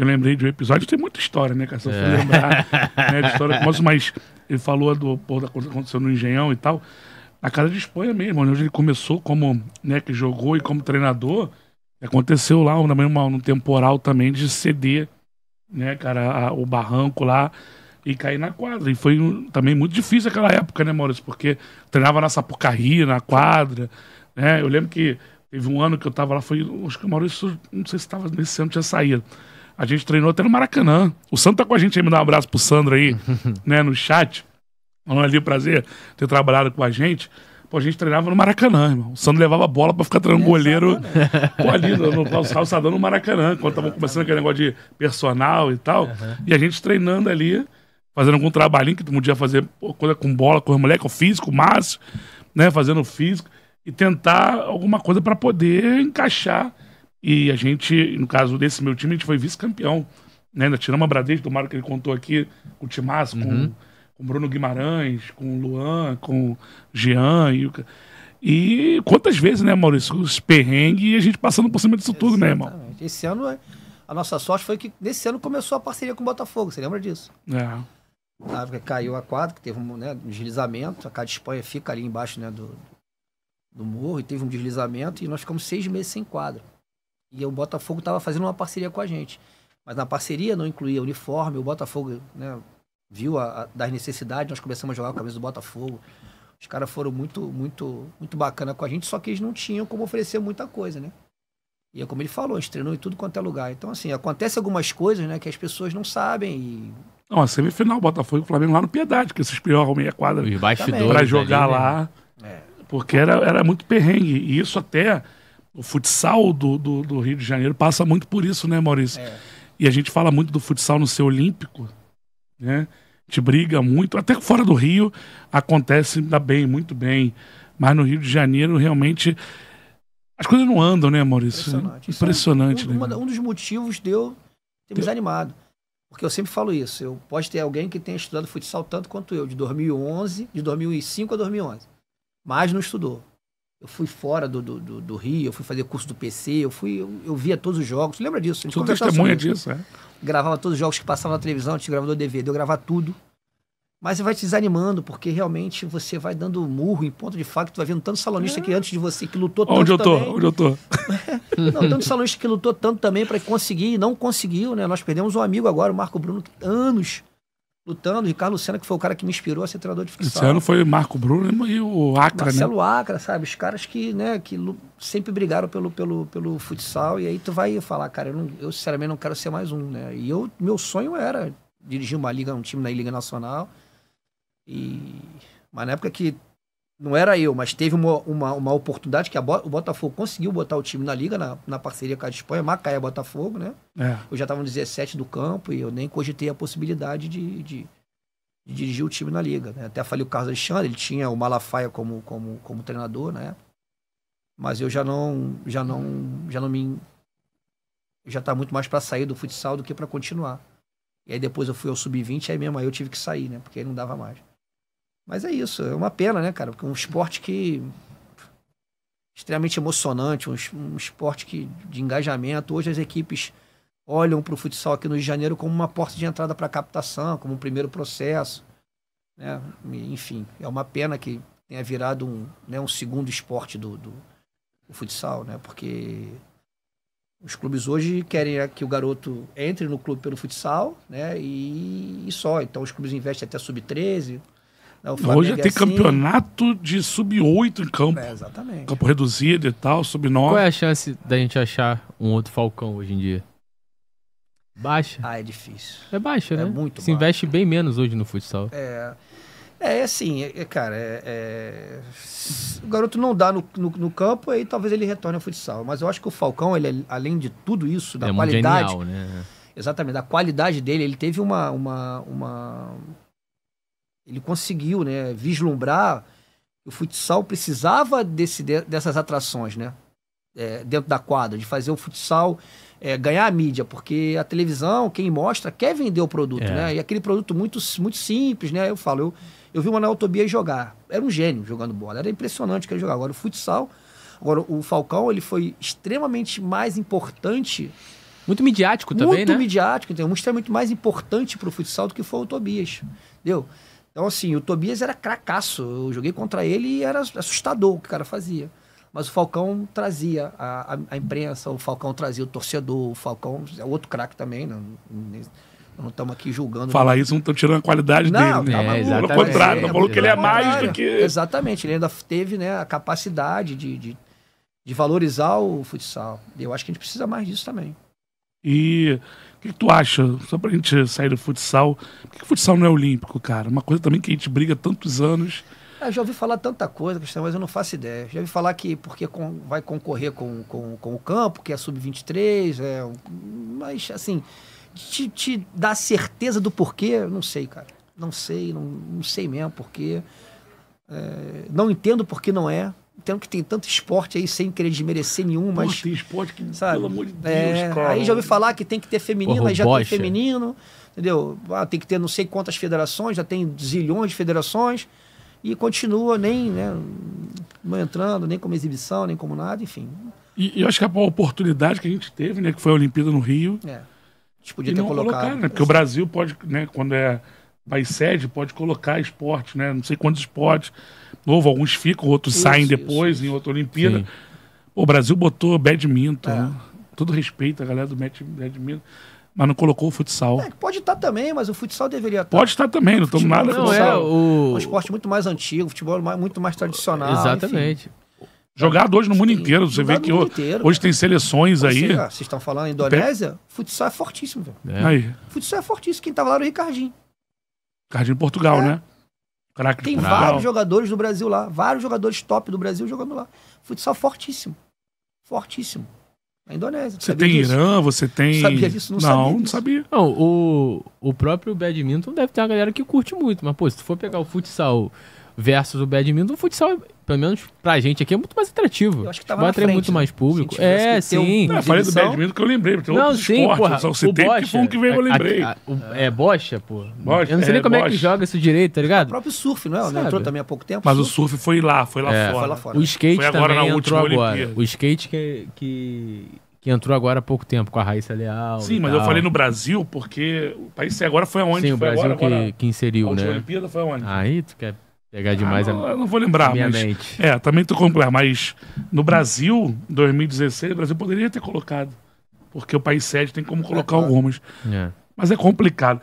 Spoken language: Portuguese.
que eu lembrei de um episódio, tem muita história, né, cara? Se eu for é. lembrar né, de história, mas ele falou do porra, da coisa que aconteceu no Engenhão e tal. A casa de Espanha mesmo, onde ele começou como, né, que jogou e como treinador, aconteceu lá também uma, um temporal também de ceder, né, cara, a, o barranco lá e cair na quadra. E foi um, também muito difícil aquela época, né, Maurício? Porque treinava na Sapucaí, na quadra, né? Eu lembro que teve um ano que eu tava lá, foi, acho que o Maurício, não sei se estava nesse ano, tinha saído. A gente treinou até no Maracanã. O Sandro tá com a gente aí, me dá um abraço pro Sandro aí, né, no chat. Falando ali, prazer ter trabalhado com a gente. Pô, a gente treinava no Maracanã, irmão. O Sandro levava a bola pra ficar treinando é, goleiro pô, ali no, no, no calçadão no Maracanã, quando tava começando aquele negócio de personal e tal. Uhum. E a gente treinando ali, fazendo algum trabalhinho que tu podia fazer pô, coisa com bola, com moleque, com físico, Márcio, né? Fazendo físico. E tentar alguma coisa para poder encaixar e a gente, no caso desse meu time, a gente foi vice-campeão. Né? Ainda tiramos a Bradesco, Mário que ele contou aqui, com o Timaço, uhum. com, Bruno Guimarães, com o Luan, com o Jean. E, o... e quantas vezes, né, Maurício? Os perrengues e a gente passando por cima disso Exatamente. tudo, né, irmão? Esse ano, é, a nossa sorte foi que nesse ano começou a parceria com o Botafogo, você lembra disso? É. Na ah, época caiu a quadra, que teve um, né, um deslizamento, a Casa de Espanha fica ali embaixo né, do, do morro, e teve um deslizamento, e nós ficamos seis meses sem quadra. E o Botafogo estava fazendo uma parceria com a gente. Mas na parceria não incluía uniforme, o Botafogo né, viu a, a, das necessidades, nós começamos a jogar com a camisa do Botafogo. Os caras foram muito, muito, muito bacana com a gente, só que eles não tinham como oferecer muita coisa, né? E é como ele falou, a gente treinou em tudo quanto é lugar. Então, assim, acontece algumas coisas, né, que as pessoas não sabem e... Não, a semifinal, Botafogo e Flamengo lá no Piedade, que esses pior meia quadra. Os bastidores. Pra jogar ali, né? lá. Né? Porque era, era muito perrengue. E isso até o futsal do, do, do, Rio de Janeiro passa muito por isso, né, Maurício? É. E a gente fala muito do futsal no seu olímpico, né? A gente briga muito, até fora do Rio acontece ainda bem, muito bem. Mas no Rio de Janeiro, realmente, as coisas não andam, né, Maurício? Impressionante. É Impressionante é um, né? um, dos motivos de eu ter me desanimado. Porque eu sempre falo isso. Eu posso ter alguém que tenha estudado futsal tanto quanto eu, de 2011, de 2005 a 2011. Mas não estudou. Eu fui fora do, do, do, do, Rio, eu fui fazer curso do PC, eu fui, eu, eu via todos os jogos. Você lembra disso? Sou testemunha disso, é. Gravava todos os jogos que passavam na televisão, tinha gravador DVD, eu gravava tudo. Mas você vai te desanimando, porque realmente você vai dando murro em ponto de fato, tu vai vendo tanto salonista é. que antes de você, que lutou tanto. Onde eu tô, também. onde eu tô. não, tanto salonista que lutou tanto também para conseguir e não conseguiu, né? Nós perdemos um amigo agora, o Marco Bruno, anos lutando. e Carlos Lucena, que foi o cara que me inspirou a ser treinador de futsal. Luciano foi Marco Bruno e o Acra, Marcelo né? Marcelo Acra, sabe? Os caras que, né, que sempre brigaram pelo, pelo, pelo futsal. E aí tu vai falar, cara, eu, não, eu sinceramente não quero ser mais um, né? E eu, meu sonho era dirigir uma liga, um time na Liga Nacional. E... Mas na época que não era eu, mas teve uma, uma, uma oportunidade que a, o Botafogo conseguiu botar o time na liga, na, na parceria com a Espanha, Macaé Botafogo, né? É. Eu já estava no 17 do campo e eu nem cogitei a possibilidade de, de, de dirigir o time na liga. Né? Até falei o Carlos Alexandre, ele tinha o Malafaia como, como, como treinador né? Mas eu já não, já não, já não me. Já tá muito mais para sair do futsal do que para continuar. E aí depois eu fui ao sub-20, aí mesmo aí eu tive que sair, né? Porque aí não dava mais. Mas é isso, é uma pena, né, cara? Porque um esporte que. extremamente emocionante, um, esporte que, de engajamento. Hoje as equipes olham para o futsal aqui no Rio de Janeiro como uma porta de entrada para captação, como um primeiro processo. Né? Enfim, é uma pena que tenha virado um, né, um segundo esporte do, do, do futsal, né? Porque os clubes hoje querem é que o garoto entre no clube pelo futsal, né? E, e só. Então os clubes investem até sub-13, é hoje é tem é assim. campeonato de sub-8 em campo. É, exatamente. Campo reduzido e tal, sub-9. Qual é a chance da gente achar um outro Falcão hoje em dia? Baixa. Ah, é difícil. É baixa, é né? É muito Se investe bem menos hoje no futsal. É. É assim, é, cara, é, o garoto não dá no, no, no, campo, aí talvez ele retorne ao futsal. Mas eu acho que o Falcão, ele, além de tudo isso, da qualidade. Genial, né? Exatamente, da qualidade dele, ele teve uma, uma, uma ele conseguiu, né, vislumbrar que o futsal precisava desse, dessas atrações, né? É, dentro da quadra, de fazer o futsal é, ganhar a mídia, porque a televisão, quem mostra, quer vender o produto, é. né? E aquele produto muito, muito simples, né? Eu falo, eu, eu vi o Manoel Tobias jogar. Era um gênio jogando bola, era impressionante que ele jogava. Agora, o futsal, agora o Falcão, ele foi extremamente mais importante. Muito midiático também, muito né? É muito midiático, então, muito extremamente mais importante para o futsal do que foi o Tobias, entendeu? Então, assim, o Tobias era cracaço. Eu joguei contra ele e era assustador o que o cara fazia. Mas o Falcão trazia a, a, a imprensa, o Falcão trazia o torcedor, o Falcão é outro craque também, não, né? não estamos aqui julgando. Falar isso, não estão tirando a qualidade não, dele. Né? Não, é, contrário, é, tá que ele é mais do que. Exatamente, ele ainda teve né, a capacidade de, de, de valorizar o futsal. Eu acho que a gente precisa mais disso também. E o que, que, tu acha, só pra gente sair do futsal, por que, que futsal não é olímpico, cara? Uma coisa também que a gente briga tantos anos. Eu ah, já ouvi falar tanta coisa, Cristiano, mas eu não faço ideia. Já ouvi falar que porque com, vai concorrer com, com, com, o campo, que é sub-23, é, mas assim, te, te dá certeza do porquê, não sei, cara. Não sei, não, não sei mesmo porquê. É, não entendo porque não é. Tendo que tem tanto esporte aí sem querer desmerecer nenhum, mas. Pô, tem esporte que, sabe? pelo amor de é, Deus, é, cara. Aí já ouvi falar que tem que ter feminino, aí já tem feminino, entendeu? Ah, tem que ter não sei quantas federações, já tem zilhões de federações, e continua nem, né, não entrando, nem como exibição, nem como nada, enfim. E, eu acho que a oportunidade que a gente teve, né, que foi a Olimpíada no Rio. É. A gente podia ter colocado. Colocar, né, porque o Brasil pode, né, quando é vai sede, pode colocar esporte, né? Não sei quantos esportes. Novo, alguns ficam, outros isso, saem depois isso, em outra Olimpíada. o Brasil botou badminton, é. né? Todo respeito a galera do badminton. Mas não colocou o futsal. É, pode estar tá também, mas o futsal deveria estar. Tá. Pode estar tá também, não estamos nada é não, é o... um esporte muito mais antigo, futebol é muito mais tradicional. Exatamente. Enfim. Jogado hoje no mundo inteiro. Você Jogado vê que hoje, inteiro, hoje tem seleções aí. Vocês estão falando Indonésia? Futsal é fortíssimo, velho. É. Futsal é fortíssimo. Quem estava lá era o Ricardinho. Jardim Portugal, é. né? Caraca, Tem Portugal. vários jogadores do Brasil lá, vários jogadores top do Brasil jogando lá. Futsal fortíssimo. Fortíssimo. A Indonésia. Você tem disso? Irã, você tem. Sabia disso? Não, não sabia. Disso. Não, sabia. não, o, o próprio badminton deve ter uma galera que curte muito, mas, pô, se tu for pegar o futsal versus o badminton, o futsal, pelo menos pra gente aqui, é muito mais atrativo. Eu acho que tava tá Vai atrair frente, muito né? mais público. É, sim. Um... Não, falei do badminton que eu lembrei, porque é não, sim, esporte, porra, só citei bocha, que foi um que veio, eu lembrei. A, a, o, é bocha, pô. Bocha, eu não sei é, nem como bocha. é que joga isso direito, tá é ligado? O próprio surf, não é? Sabe? Entrou também há pouco tempo. Mas surf. o surf foi lá, foi lá, é, fora. Foi lá fora. O skate foi agora também na entrou agora. O skate que, que, que entrou agora há pouco tempo, com a Raíssa Leal. Sim, mas eu falei no Brasil, porque o país é agora foi aonde? Sim, o Brasil que, agora, que inseriu, a né? A Olimpíada foi aonde? Aí tu quer Pegar ah, demais ah, não, a, é eu não vou lembrar, minha mas, mente. É, também tá tô completo, é, mas no Brasil, 2016, o Brasil poderia ter colocado. Porque o país sede tem como colocar algumas. É. é. Mas é complicado.